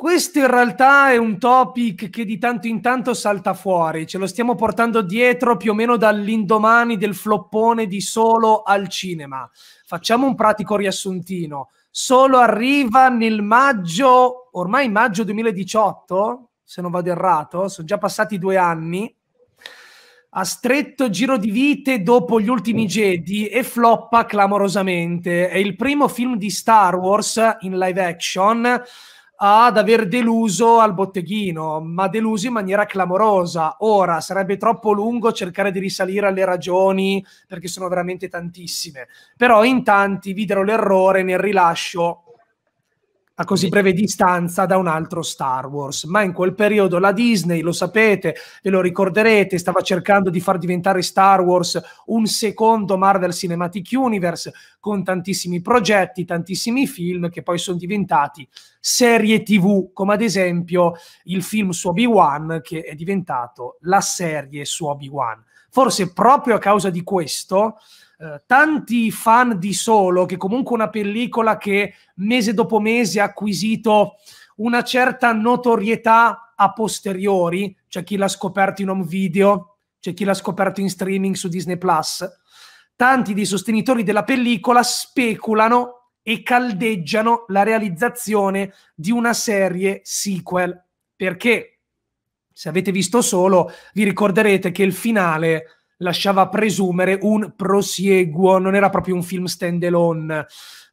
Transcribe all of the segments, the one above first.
Questo in realtà è un topic che di tanto in tanto salta fuori, ce lo stiamo portando dietro più o meno dall'indomani del floppone di solo al cinema. Facciamo un pratico riassuntino. Solo arriva nel maggio, ormai maggio 2018, se non vado errato, sono già passati due anni, a stretto giro di vite dopo gli ultimi Jedi e floppa clamorosamente. È il primo film di Star Wars in live action ad aver deluso al botteghino, ma deluso in maniera clamorosa. Ora sarebbe troppo lungo cercare di risalire alle ragioni perché sono veramente tantissime, però in tanti videro l'errore nel rilascio a così breve distanza da un altro Star Wars. Ma in quel periodo la Disney, lo sapete, ve lo ricorderete, stava cercando di far diventare Star Wars un secondo Marvel Cinematic Universe con tantissimi progetti, tantissimi film che poi sono diventati serie TV, come ad esempio il film su Obi-Wan che è diventato la serie su Obi-Wan. Forse proprio a causa di questo eh, tanti fan di Solo, che comunque una pellicola che mese dopo mese ha acquisito una certa notorietà a posteriori, c'è chi l'ha scoperto in home video, c'è chi l'ha scoperto in streaming su Disney Plus. Tanti dei sostenitori della pellicola speculano e caldeggiano la realizzazione di una serie sequel, perché se avete visto solo vi ricorderete che il finale lasciava presumere un prosieguo, non era proprio un film stand alone.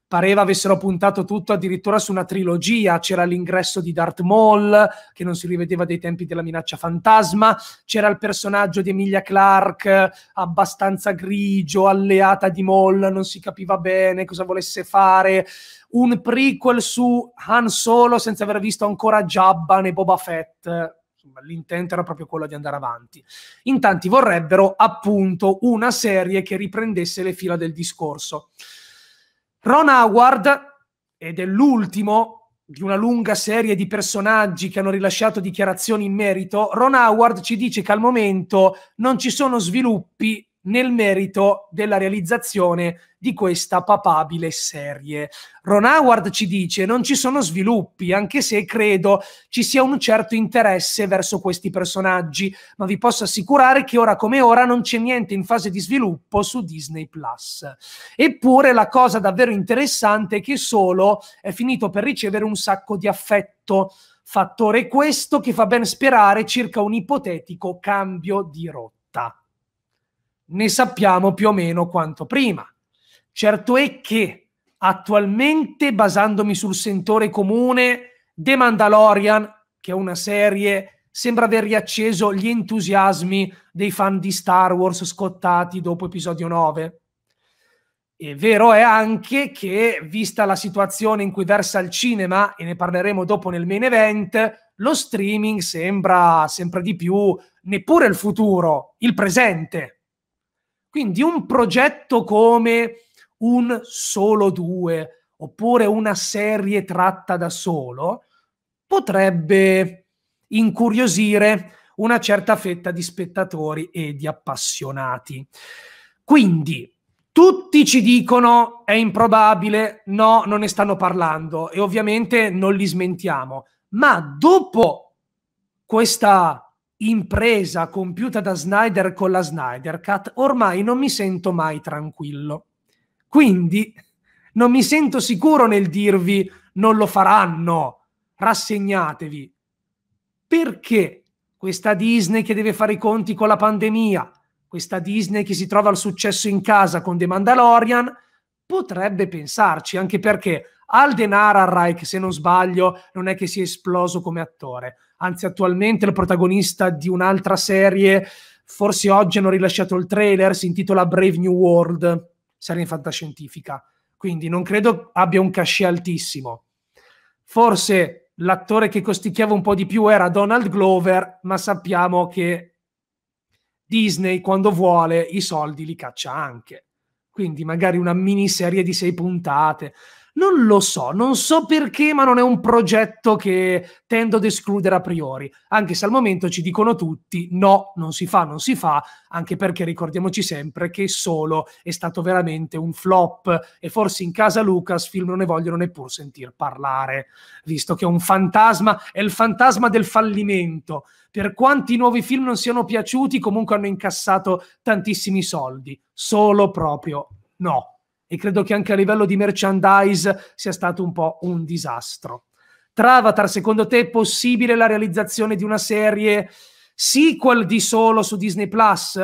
Pareva avessero puntato tutto addirittura su una trilogia, c'era l'ingresso di Darth Maul che non si rivedeva dai tempi della minaccia fantasma, c'era il personaggio di Emilia Clarke abbastanza grigio, alleata di Maul, non si capiva bene cosa volesse fare, un prequel su Han Solo senza aver visto ancora Jabba né Boba Fett insomma, l'intento era proprio quello di andare avanti. In tanti vorrebbero appunto una serie che riprendesse le fila del discorso. Ron Howard, ed è l'ultimo di una lunga serie di personaggi che hanno rilasciato dichiarazioni in merito, Ron Howard ci dice che al momento non ci sono sviluppi nel merito della realizzazione di questa papabile serie. Ron Howard ci dice non ci sono sviluppi, anche se credo ci sia un certo interesse verso questi personaggi, ma vi posso assicurare che ora come ora non c'è niente in fase di sviluppo su Disney Plus. Eppure la cosa davvero interessante è che solo è finito per ricevere un sacco di affetto. Fattore questo che fa ben sperare circa un ipotetico cambio di rotta ne sappiamo più o meno quanto prima. Certo è che attualmente, basandomi sul sentore comune, The Mandalorian, che è una serie, sembra aver riacceso gli entusiasmi dei fan di Star Wars scottati dopo episodio 9. E vero è anche che, vista la situazione in cui versa il cinema, e ne parleremo dopo nel main event, lo streaming sembra sempre di più neppure il futuro, il presente quindi un progetto come un solo due oppure una serie tratta da solo potrebbe incuriosire una certa fetta di spettatori e di appassionati. Quindi tutti ci dicono è improbabile, no, non ne stanno parlando e ovviamente non li smentiamo, ma dopo questa impresa compiuta da Snyder con la Snyder Cut, ormai non mi sento mai tranquillo. Quindi non mi sento sicuro nel dirvi non lo faranno, rassegnatevi. Perché questa Disney che deve fare i conti con la pandemia, questa Disney che si trova al successo in casa con The Mandalorian, potrebbe pensarci, anche perché al denaro a Reich, se non sbaglio, non è che si è esploso come attore anzi attualmente è il protagonista di un'altra serie, forse oggi hanno rilasciato il trailer, si intitola Brave New World, serie fantascientifica, quindi non credo abbia un cachet altissimo. Forse l'attore che costicchiava un po' di più era Donald Glover, ma sappiamo che Disney quando vuole i soldi li caccia anche. Quindi magari una miniserie di sei puntate. Non lo so, non so perché, ma non è un progetto che tendo ad escludere a priori, anche se al momento ci dicono tutti no, non si fa, non si fa, anche perché ricordiamoci sempre che solo è stato veramente un flop e forse in casa Lucasfilm non ne vogliono neppur sentir parlare, visto che è un fantasma, è il fantasma del fallimento. Per quanti nuovi film non siano piaciuti, comunque hanno incassato tantissimi soldi, solo proprio no e credo che anche a livello di merchandise sia stato un po' un disastro. Travatar, secondo te è possibile la realizzazione di una serie sequel di solo su Disney Plus?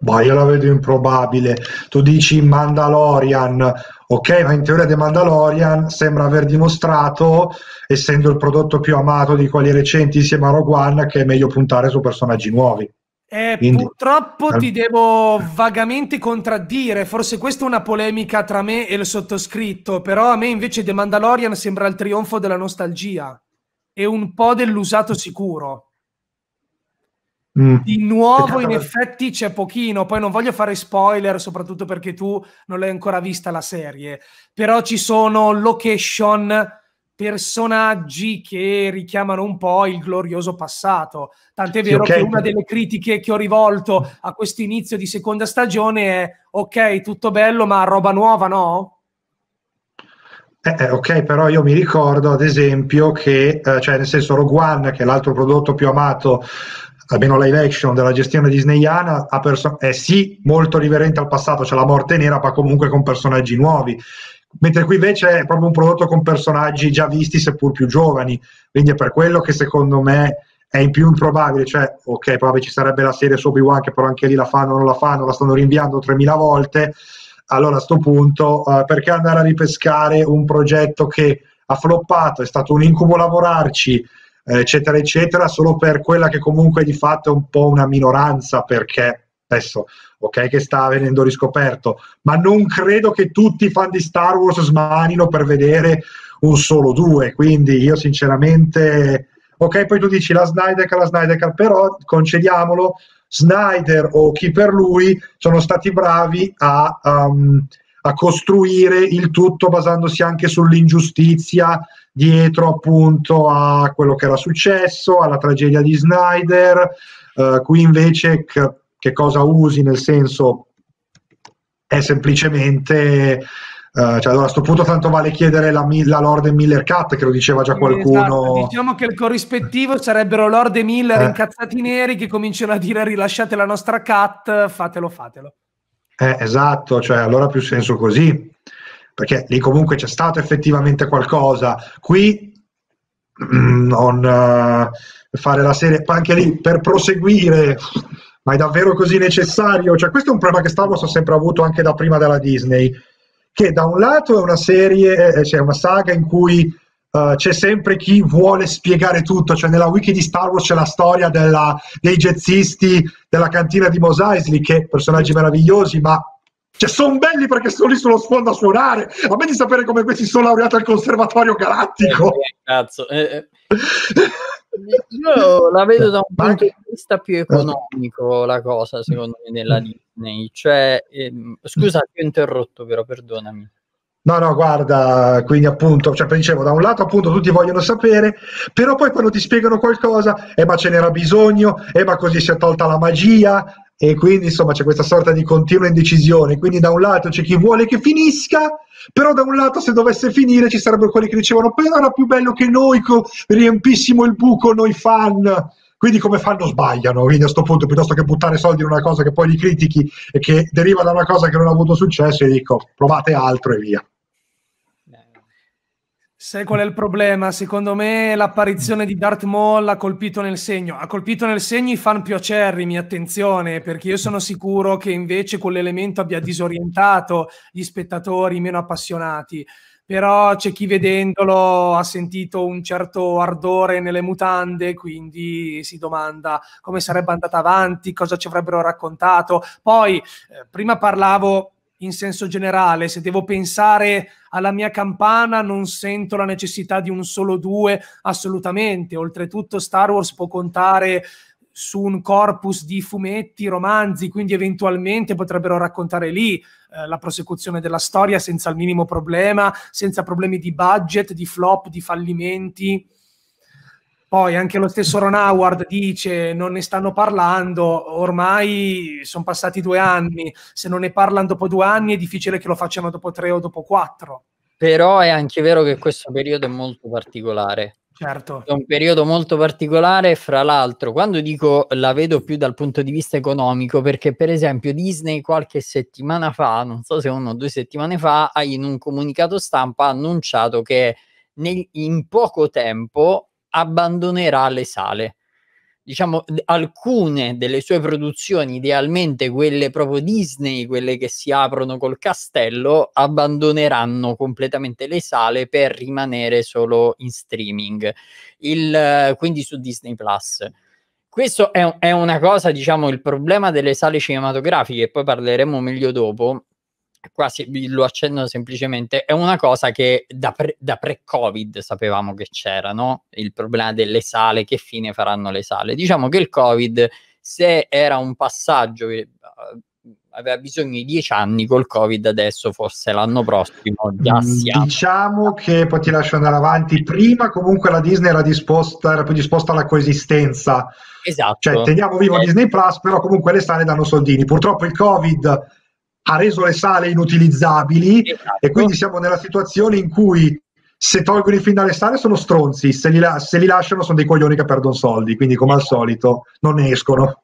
Ma boh, io la vedo improbabile. Tu dici Mandalorian, ok, ma in teoria The Mandalorian sembra aver dimostrato, essendo il prodotto più amato di quelli recenti insieme a Rogue One, che è meglio puntare su personaggi nuovi. Eh, Quindi, purtroppo ti devo vagamente contraddire, forse questa è una polemica tra me e il sottoscritto, però a me invece The Mandalorian sembra il trionfo della nostalgia e un po' dell'usato sicuro. Mm. Di nuovo, in effetti, c'è pochino. Poi non voglio fare spoiler, soprattutto perché tu non l'hai ancora vista la serie. Però ci sono location personaggi che richiamano un po' il glorioso passato. Tant'è vero okay. che una delle critiche che ho rivolto a questo inizio di seconda stagione è ok, tutto bello, ma roba nuova no? Eh, eh, ok, però io mi ricordo ad esempio che, eh, cioè nel senso Rogue One, che è l'altro prodotto più amato, almeno live action della gestione disneyana, è eh, sì molto riverente al passato, c'è cioè la morte nera, ma comunque con personaggi nuovi mentre qui invece è proprio un prodotto con personaggi già visti seppur più giovani, quindi è per quello che secondo me è in più improbabile, cioè ok, probabilmente ci sarebbe la serie su Obi-Wan che però anche lì la fanno o non la fanno, la stanno rinviando 3000 volte, allora a questo punto uh, perché andare a ripescare un progetto che ha floppato, è stato un incubo lavorarci, eh, eccetera, eccetera, solo per quella che comunque di fatto è un po' una minoranza perché adesso ok che sta venendo riscoperto, ma non credo che tutti i fan di Star Wars smanino per vedere un solo due, quindi io sinceramente ok poi tu dici la Snyder la Snyder però concediamolo Snyder o chi per lui sono stati bravi a, um, a costruire il tutto basandosi anche sull'ingiustizia dietro appunto a quello che era successo, alla tragedia di Snyder. Uh, qui invece c- che cosa usi, nel senso è semplicemente... Uh, cioè, allora, a questo punto tanto vale chiedere la, la Lord Miller Cut, che lo diceva già qualcuno. Esatto. Diciamo che il corrispettivo sarebbero Lord Miller eh. incazzati neri che cominciano a dire rilasciate la nostra cat, fatelo, fatelo. Eh, esatto, cioè allora ha più senso così, perché lì comunque c'è stato effettivamente qualcosa. Qui mm, non uh, fare la serie, anche lì per proseguire ma è davvero così necessario? Cioè, questo è un problema che Star Wars ha sempre avuto anche da prima della Disney, che da un lato è una serie, eh, eh, cioè una saga in cui uh, c'è sempre chi vuole spiegare tutto, cioè nella wiki di Star Wars c'è la storia della, dei jazzisti della cantina di Mos Eisley, che personaggi meravigliosi, ma cioè, sono belli perché sono lì sullo sfondo a suonare. A me di sapere come questi sono laureati al Conservatorio Galattico. Eh, cazzo. Eh, io la vedo da un punto di vista più eh. economico la cosa, secondo me, nella mm. Disney. Cioè, ehm, scusa, ti ho interrotto, però perdonami. No, no, guarda, quindi appunto, cioè, dicevo, da un lato appunto tutti vogliono sapere, però poi quando ti spiegano qualcosa, eh ma ce n'era bisogno, eh ma così si è tolta la magia, e quindi insomma c'è questa sorta di continua indecisione. Quindi da un lato c'è chi vuole che finisca, però da un lato se dovesse finire ci sarebbero quelli che dicevano però era più bello che noi co- riempissimo il buco noi fan. Quindi come fanno sbagliano? Quindi a questo punto piuttosto che buttare soldi in una cosa che poi li critichi e che deriva da una cosa che non ha avuto successo, io dico provate altro e via. Sai qual è il problema? Secondo me l'apparizione di Darth Maul ha colpito nel segno. Ha colpito nel segno i fan più acerrimi, attenzione, perché io sono sicuro che invece quell'elemento abbia disorientato gli spettatori meno appassionati però c'è chi vedendolo ha sentito un certo ardore nelle mutande, quindi si domanda come sarebbe andata avanti, cosa ci avrebbero raccontato. Poi, eh, prima parlavo in senso generale, se devo pensare alla mia campana non sento la necessità di un solo due, assolutamente. Oltretutto Star Wars può contare su un corpus di fumetti, romanzi, quindi eventualmente potrebbero raccontare lì eh, la prosecuzione della storia senza il minimo problema, senza problemi di budget, di flop, di fallimenti. Poi anche lo stesso Ron Howard dice non ne stanno parlando, ormai sono passati due anni, se non ne parlano dopo due anni è difficile che lo facciano dopo tre o dopo quattro. Però è anche vero che questo periodo è molto particolare, Certo. È un periodo molto particolare, fra l'altro, quando dico la vedo più dal punto di vista economico, perché per esempio Disney qualche settimana fa, non so se uno o due settimane fa, in un comunicato stampa ha annunciato che nel, in poco tempo abbandonerà le sale diciamo, alcune delle sue produzioni, idealmente quelle proprio Disney, quelle che si aprono col castello, abbandoneranno completamente le sale per rimanere solo in streaming, Il, quindi su Disney Plus. Questo è, è, una cosa, diciamo, il problema delle sale cinematografiche, poi parleremo meglio dopo, qua si, lo accendono semplicemente, è una cosa che da, pre, da pre-Covid sapevamo che c'era, no? Il problema delle sale, che fine faranno le sale. Diciamo che il Covid, se era un passaggio eh, aveva bisogno di dieci anni col covid adesso forse l'anno prossimo già mm, siamo diciamo che poi ti lascio andare avanti prima comunque la Disney era disposta era più disposta alla coesistenza esatto cioè teniamo vivo eh. Disney Plus però comunque le sale danno soldini purtroppo il covid ha reso le sale inutilizzabili esatto. e quindi siamo nella situazione in cui se tolgono i film dalle sale sono stronzi, se li, se li lasciano sono dei coglioni che perdono soldi, quindi come al esatto. solito non ne escono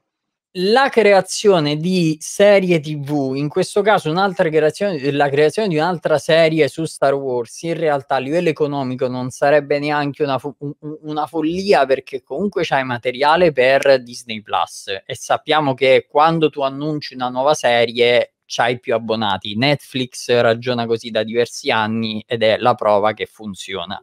la creazione di serie TV, in questo caso un'altra creazione, la creazione di un'altra serie su Star Wars, in realtà a livello economico non sarebbe neanche una, fo- una follia perché comunque c'hai materiale per Disney Plus e sappiamo che quando tu annunci una nuova serie c'hai più abbonati. Netflix ragiona così da diversi anni ed è la prova che funziona.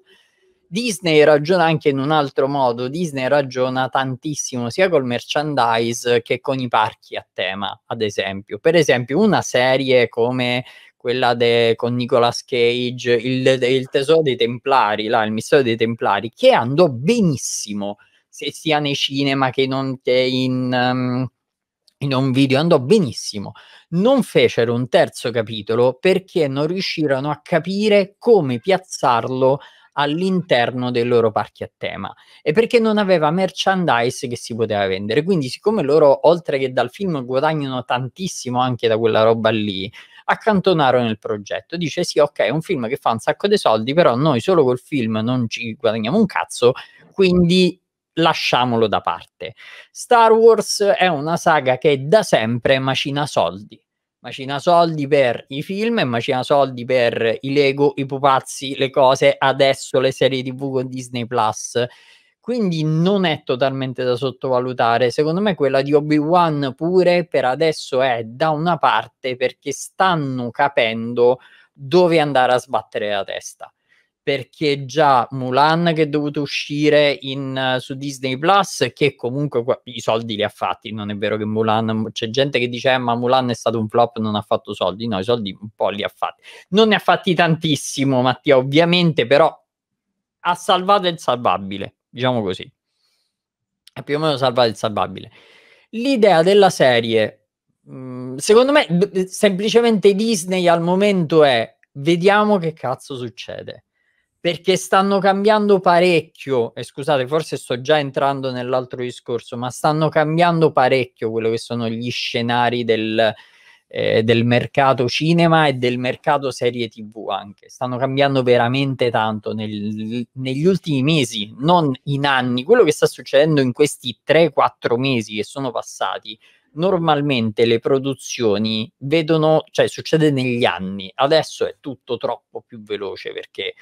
Disney ragiona anche in un altro modo, Disney ragiona tantissimo sia col merchandise che con i parchi a tema, ad esempio. Per esempio, una serie come quella de, con Nicolas Cage, il, il tesoro dei Templari, là, il mistero dei Templari, che andò benissimo, sia nei cinema che, non, che in... Um, in un video andò benissimo. Non fecero un terzo capitolo perché non riuscirono a capire come piazzarlo all'interno dei loro parchi a tema e perché non aveva merchandise che si poteva vendere. Quindi, siccome loro, oltre che dal film, guadagnano tantissimo anche da quella roba lì, accantonarono il progetto. Dice: Sì, ok, è un film che fa un sacco di soldi, però noi solo col film non ci guadagniamo un cazzo. Quindi lasciamolo da parte. Star Wars è una saga che da sempre macina soldi. Macina soldi per i film, macina soldi per i Lego, i pupazzi, le cose, adesso le serie TV con Disney Plus. Quindi non è totalmente da sottovalutare. Secondo me quella di Obi-Wan pure per adesso è da una parte perché stanno capendo dove andare a sbattere la testa perché già Mulan che è dovuto uscire in, uh, su Disney Plus, che comunque qua, i soldi li ha fatti, non è vero che Mulan, c'è gente che dice eh, ma Mulan è stato un flop, non ha fatto soldi, no, i soldi un po' li ha fatti, non ne ha fatti tantissimo Mattia ovviamente, però ha salvato il salvabile, diciamo così, ha più o meno salvato il salvabile. L'idea della serie, mh, mm, secondo me, b- semplicemente Disney al momento è vediamo che cazzo succede perché stanno cambiando parecchio, e scusate, forse sto già entrando nell'altro discorso, ma stanno cambiando parecchio quello che sono gli scenari del, eh, del mercato cinema e del mercato serie tv anche. Stanno cambiando veramente tanto nel, negli ultimi mesi, non in anni. Quello che sta succedendo in questi 3-4 mesi che sono passati, normalmente le produzioni vedono, cioè succede negli anni, adesso è tutto troppo più veloce perché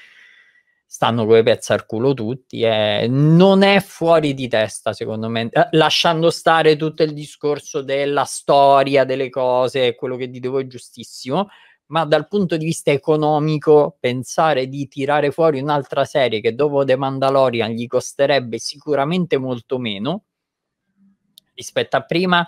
stanno come pezzi al culo tutti e non è fuori di testa secondo me eh, lasciando stare tutto il discorso della storia delle cose quello che dicevo è giustissimo ma dal punto di vista economico pensare di tirare fuori un'altra serie che dopo The Mandalorian gli costerebbe sicuramente molto meno rispetto a prima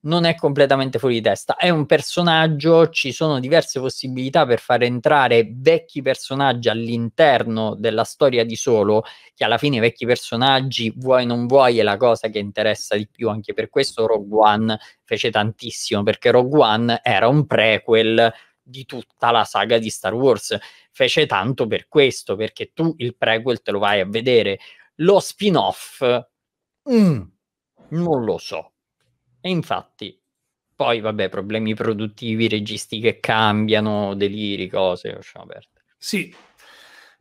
non è completamente fuori di testa. È un personaggio, ci sono diverse possibilità per far entrare vecchi personaggi all'interno della storia di solo, che alla fine vecchi personaggi, vuoi non vuoi, è la cosa che interessa di più. Anche per questo Rogue One fece tantissimo, perché Rogue One era un prequel di tutta la saga di Star Wars. Fece tanto per questo, perché tu il prequel te lo vai a vedere. Lo spin-off... Mm, non lo so, e infatti, poi vabbè, problemi produttivi, registi che cambiano, deliri, cose, lasciamo perdere. Sì,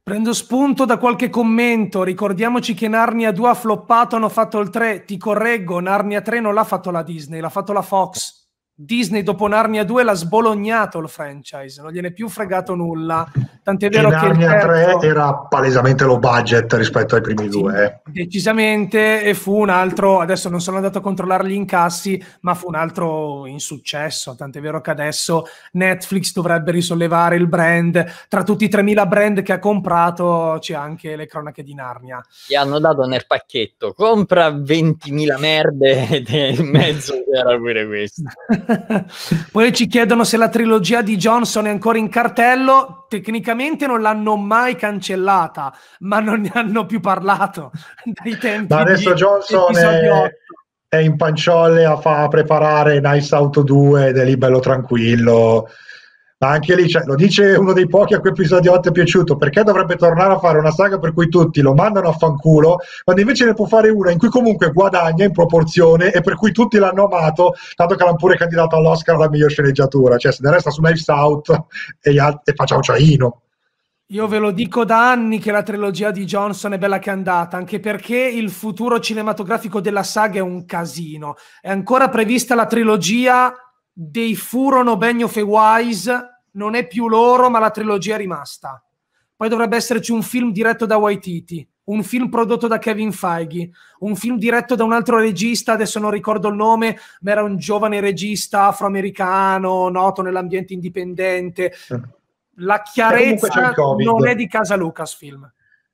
Prendo spunto da qualche commento, ricordiamoci che Narnia 2 ha floppato, hanno fatto il 3, ti correggo, Narnia 3 non l'ha fatto la Disney, l'ha fatto la Fox. Disney dopo Narnia 2 l'ha sbolognato il franchise, non gliene più fregato nulla. Tant'è vero che Narnia terzo... 3 era palesemente low budget rispetto ai primi sì, due. Eh. Decisamente, e fu un altro, adesso non sono andato a controllare gli incassi, ma fu un altro insuccesso. Tant'è vero che adesso Netflix dovrebbe risollevare il brand. Tra tutti i 3.000 brand che ha comprato c'è anche le cronache di Narnia. Gli hanno dato nel pacchetto, compra 20.000 merde e in mezzo c'era pure questo. Poi ci chiedono se la trilogia di Johnson è ancora in cartello. Tecnicamente non l'hanno mai cancellata, ma non ne hanno più parlato dai tempi. Ma adesso Johnson è, è, in panciolle a, fa, a preparare Nice Auto 2 ed è lì bello tranquillo. Ma anche lì, cioè, lo dice uno dei pochi a cui episodio 8 è piaciuto, perché dovrebbe tornare a fare una saga per cui tutti lo mandano a fanculo, quando invece ne può fare una in cui comunque guadagna in proporzione e per cui tutti l'hanno amato, tanto che l'hanno pure candidato all'Oscar alla miglior sceneggiatura, cioè se ne resta su Knives Out e, alt- e facciamo ciaino. Io ve lo dico da anni che la trilogia di Johnson è bella che è andata, anche perché il futuro cinematografico della saga è un casino. È ancora prevista la trilogia dei furono Benioff e Wise, non è più loro, ma la trilogia è rimasta. Poi dovrebbe esserci un film diretto da Waititi, un film prodotto da Kevin Feige, un film diretto da un altro regista, adesso non ricordo il nome, ma era un giovane regista afroamericano, noto nell'ambiente indipendente. Eh. La chiarezza non è di casa Lucasfilm.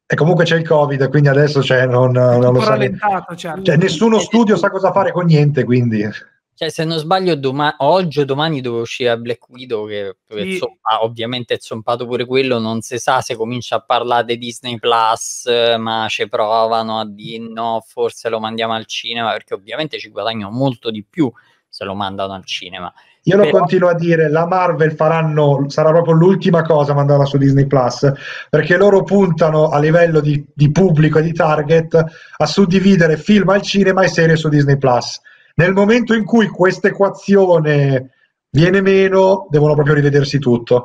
E comunque c'è il Covid, quindi adesso cioè, non, non lo sa. Certo. Cioè, nessuno studio sa cosa fare con niente, quindi... Cioè, se non sbaglio, doma- oggi o domani doveva uscire Black Widow, che sì. zompa, ovviamente è zompato pure quello, non si sa se comincia a parlare di Disney Plus, ma ci provano a dire no, forse lo mandiamo al cinema, perché ovviamente ci guadagnano molto di più se lo mandano al cinema. Io Però... lo continuo a dire, la Marvel faranno, sarà proprio l'ultima cosa mandarla su Disney Plus, perché loro puntano a livello di, di pubblico e di target a suddividere film al cinema e serie su Disney Plus nel momento in cui questa equazione viene meno, devono proprio rivedersi tutto.